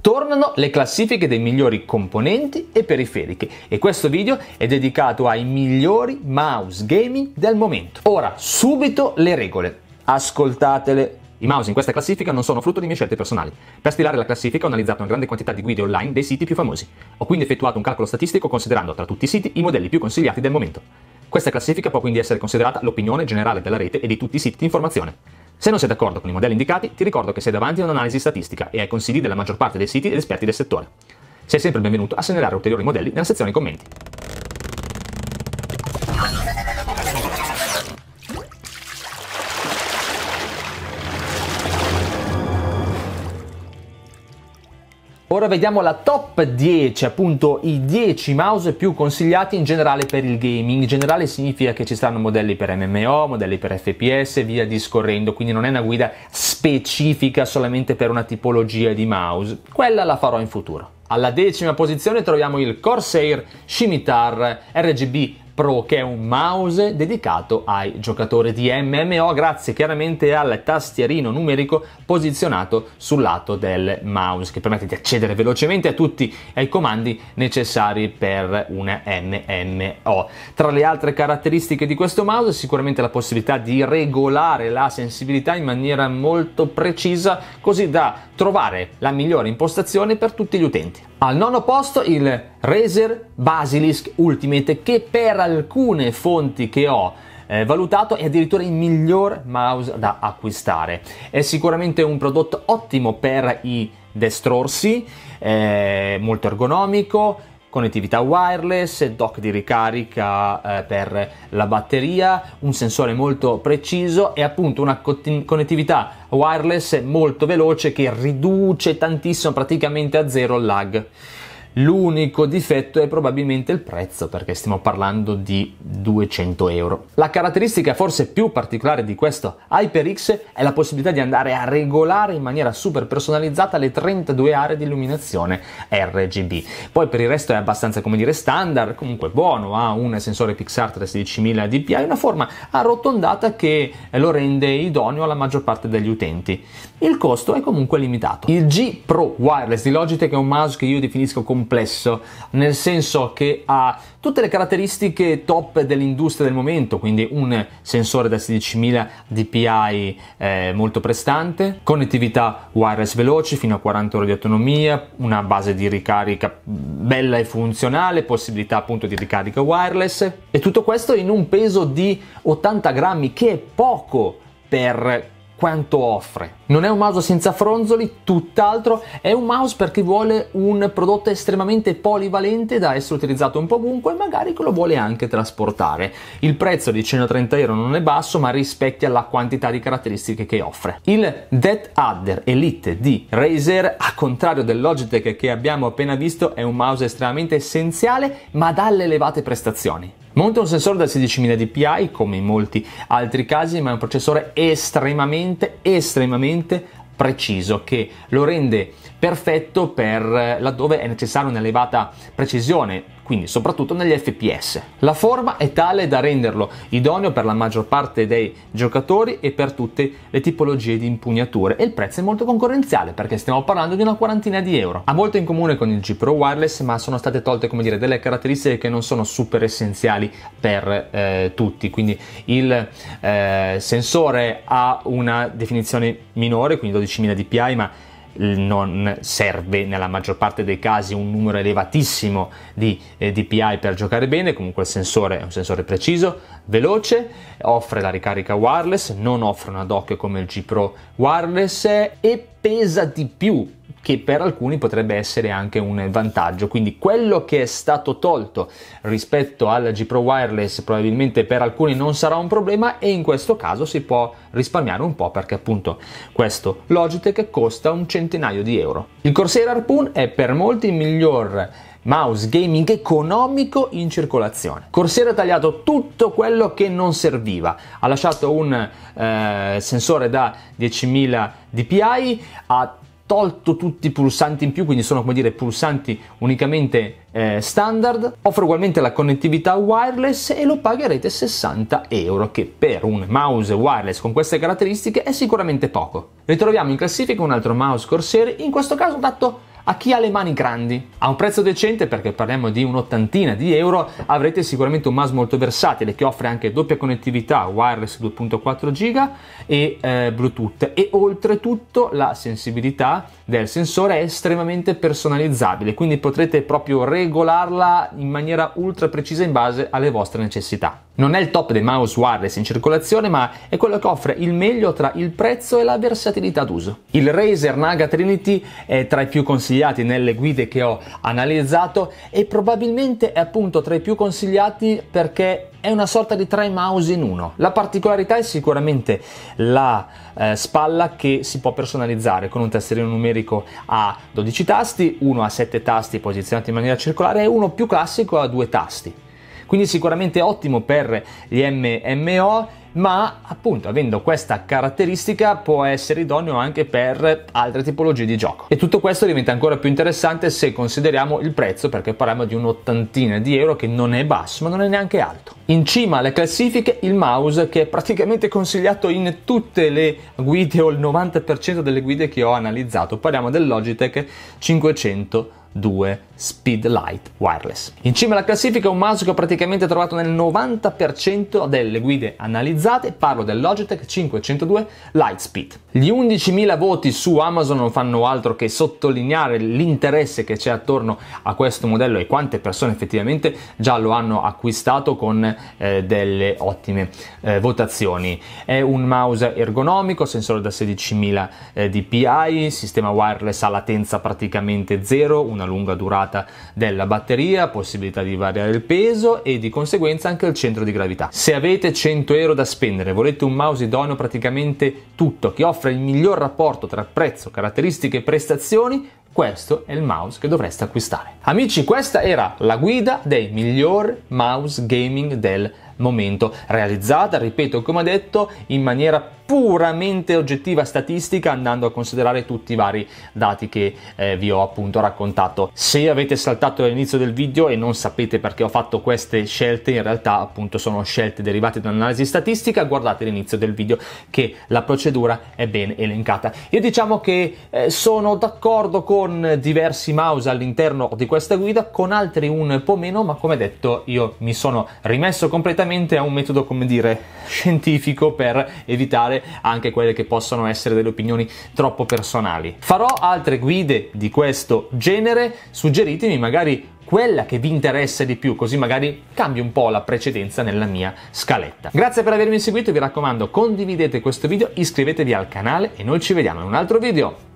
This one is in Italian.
Tornano le classifiche dei migliori componenti e periferiche e questo video è dedicato ai migliori mouse gaming del momento. Ora, subito le regole. Ascoltatele i mouse in questa classifica non sono frutto di mie scelte personali. Per stilare la classifica ho analizzato una grande quantità di guide online dei siti più famosi. Ho quindi effettuato un calcolo statistico considerando tra tutti i siti i modelli più consigliati del momento. Questa classifica può quindi essere considerata l'opinione generale della rete e di tutti i siti di informazione. Se non sei d'accordo con i modelli indicati, ti ricordo che sei davanti a un'analisi statistica e ai consigli della maggior parte dei siti ed esperti del settore. Sei sempre il benvenuto a segnalare ulteriori modelli nella sezione commenti. Ora vediamo la top 10, appunto i 10 mouse più consigliati in generale per il gaming. In generale significa che ci stanno modelli per MMO, modelli per FPS e via discorrendo, quindi non è una guida specifica solamente per una tipologia di mouse. Quella la farò in futuro. Alla decima posizione troviamo il Corsair Scimitar RGB Pro, che è un mouse dedicato ai giocatori di MMO, grazie chiaramente al tastierino numerico posizionato sul lato del mouse, che permette di accedere velocemente a tutti i comandi necessari per un MMO. Tra le altre caratteristiche di questo mouse, sicuramente la possibilità di regolare la sensibilità in maniera molto precisa, così da trovare la migliore impostazione per tutti gli utenti. Al nono posto il Razer Basilisk Ultimate che per alcune fonti che ho eh, valutato è addirittura il miglior mouse da acquistare. È sicuramente un prodotto ottimo per i destrorsi, eh, molto ergonomico, connettività wireless, dock di ricarica eh, per la batteria, un sensore molto preciso e appunto una co- connettività wireless molto veloce che riduce tantissimo, praticamente a zero il lag. L'unico difetto è probabilmente il prezzo, perché stiamo parlando di 200 euro. La caratteristica forse più particolare di questo HyperX è la possibilità di andare a regolare in maniera super personalizzata le 32 aree di illuminazione RGB. Poi per il resto è abbastanza, come dire, standard, comunque buono, ha un sensore Pixar 13.000 dpi, una forma arrotondata che lo rende idoneo alla maggior parte degli utenti. Il costo è comunque limitato. Il G Pro Wireless di Logitech è un mouse che io definisco come complesso, nel senso che ha tutte le caratteristiche top dell'industria del momento, quindi un sensore da 16.000 dpi eh, molto prestante, connettività wireless veloce fino a 40 ore di autonomia, una base di ricarica bella e funzionale, possibilità appunto di ricarica wireless e tutto questo in un peso di 80 grammi che è poco per quanto offre. Non è un mouse senza fronzoli, tutt'altro, è un mouse per chi vuole un prodotto estremamente polivalente da essere utilizzato un po' ovunque e magari che lo vuole anche trasportare. Il prezzo di 130 euro non è basso ma rispecchia la quantità di caratteristiche che offre. Il Death Adder Elite di Razer, a contrario del Logitech che abbiamo appena visto, è un mouse estremamente essenziale ma dalle elevate prestazioni. Monta un sensore da 16.000 dpi come in molti altri casi, ma è un processore estremamente, estremamente preciso che lo rende perfetto per eh, laddove è necessaria un'elevata precisione quindi soprattutto negli FPS. La forma è tale da renderlo idoneo per la maggior parte dei giocatori e per tutte le tipologie di impugnature e il prezzo è molto concorrenziale perché stiamo parlando di una quarantina di euro. Ha molto in comune con il G Pro Wireless ma sono state tolte come dire delle caratteristiche che non sono super essenziali per eh, tutti, quindi il eh, sensore ha una definizione minore, quindi 12.000 dpi ma non serve nella maggior parte dei casi un numero elevatissimo di eh, DPI per giocare bene, comunque il sensore è un sensore preciso, veloce, offre la ricarica wireless, non offre una dock come il G Pro wireless e pesa di più che per alcuni potrebbe essere anche un vantaggio. Quindi quello che è stato tolto rispetto alla G Pro Wireless probabilmente per alcuni non sarà un problema e in questo caso si può risparmiare un po' perché appunto questo Logitech costa un centinaio di euro. Il Corsair Harpoon è per molti il miglior mouse gaming economico in circolazione. Corsair ha tagliato tutto quello che non serviva, ha lasciato un eh, sensore da 10.000 dpi, ha tolto tutti i pulsanti in più, quindi sono come dire pulsanti unicamente eh, standard. Offre ugualmente la connettività wireless e lo pagherete 60 euro, che per un mouse wireless con queste caratteristiche è sicuramente poco. Ritroviamo in classifica un altro mouse Corsair, in questo caso dato a chi ha le mani grandi. A un prezzo decente, perché parliamo di un'ottantina di euro, avrete sicuramente un MAS molto versatile che offre anche doppia connettività wireless 2.4 giga e eh, Bluetooth e oltretutto la sensibilità del sensore è estremamente personalizzabile, quindi potrete proprio regolarla in maniera ultra precisa in base alle vostre necessità. Non è il top dei mouse wireless in circolazione, ma è quello che offre il meglio tra il prezzo e la versatilità d'uso. Il Razer Naga Trinity è tra i più consigliati consigliati nelle guide che ho analizzato e probabilmente è appunto tra i più consigliati perché è una sorta di tre mouse in uno. La particolarità è sicuramente la eh, spalla che si può personalizzare con un tastierino numerico a 12 tasti, uno a 7 tasti posizionati in maniera circolare e uno più classico a 2 tasti. Quindi sicuramente ottimo per gli MMO ma appunto avendo questa caratteristica può essere idoneo anche per altre tipologie di gioco. E tutto questo diventa ancora più interessante se consideriamo il prezzo perché parliamo di un'ottantina di euro che non è basso ma non è neanche alto. In cima alle classifiche il mouse che è praticamente consigliato in tutte le guide o il 90% delle guide che ho analizzato. Parliamo del Logitech 500 2 Speedlight Wireless. In cima alla classifica un mouse che ho praticamente trovato nel 90% delle guide analizzate, parlo del Logitech 502 Lightspeed. Gli 11.000 voti su Amazon non fanno altro che sottolineare l'interesse che c'è attorno a questo modello e quante persone effettivamente già lo hanno acquistato con eh, delle ottime eh, votazioni. È un mouse ergonomico, sensore da 16.000 eh, dpi, sistema wireless a latenza praticamente zero, una una lunga durata della batteria, possibilità di variare il peso e di conseguenza anche il centro di gravità. Se avete 100 euro da spendere, volete un mouse idoneo praticamente tutto, che offre il miglior rapporto tra prezzo, caratteristiche e prestazioni, questo è il mouse che dovreste acquistare. Amici, questa era la guida dei migliori mouse gaming del momento, realizzata, ripeto, come detto, in maniera puramente oggettiva statistica andando a considerare tutti i vari dati che eh, vi ho appunto raccontato. Se avete saltato all'inizio del video e non sapete perché ho fatto queste scelte, in realtà appunto sono scelte derivate da un'analisi statistica, guardate l'inizio del video che la procedura è ben elencata. Io diciamo che eh, sono d'accordo con diversi mouse all'interno di questa guida, con altri un po' meno, ma come detto io mi sono rimesso completamente sicuramente è un metodo, come dire, scientifico per evitare anche quelle che possono essere delle opinioni troppo personali. Farò altre guide di questo genere, suggeritemi magari quella che vi interessa di più, così magari cambio un po' la precedenza nella mia scaletta. Grazie per avermi seguito, vi raccomando condividete questo video, iscrivetevi al canale e noi ci vediamo in un altro video.